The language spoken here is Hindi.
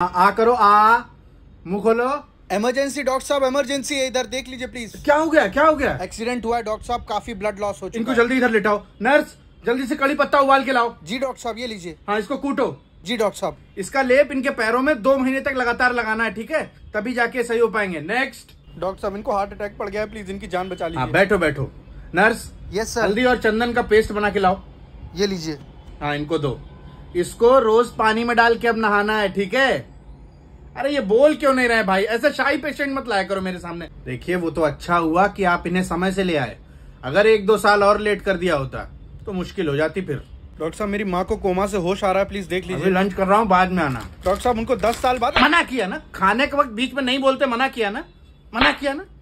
आ, करो आ मुंह खोलो एमरजेंसी डॉक्टर साहब एमरजेंसी है इधर देख लीजिए प्लीज क्या हो गया क्या हो गया एक्सीडेंट हुआ है डॉक्टर साहब काफी ब्लड लॉस हो चुका इनको जल्दी इधर लेटाओ नर्स जल्दी से कड़ी पत्ता उबाल के लाओ जी डॉक्टर साहब ये लीजिए हाँ इसको कूटो जी डॉक्टर साहब इसका लेप इनके पैरों में दो महीने तक लगातार लगाना है ठीक है तभी जाके सही हो पाएंगे नेक्स्ट डॉक्टर साहब इनको हार्ट अटैक पड़ गया है प्लीज इनकी जान बचा हाँ, लीजिए बैठो बैठो नर्स यस सर हल्दी और चंदन का पेस्ट बना के लाओ ये लीजिए हाँ इनको दो इसको रोज पानी में डाल के अब नहाना है ठीक है अरे ये बोल क्यों नहीं रहे भाई ऐसे शाही पेशेंट मत लाया करो मेरे सामने देखिए वो तो अच्छा हुआ कि आप इन्हें समय से ले आए अगर एक दो साल और लेट कर दिया होता तो मुश्किल हो जाती फिर डॉक्टर साहब मेरी माँ को कोमा से होश आ रहा है प्लीज देख लीजिए लंच कर रहा हूँ बाद में आना डॉक्टर साहब उनको दस साल बाद मना किया ना खाने के वक्त बीच में नहीं बोलते मना किया ना मना किया ना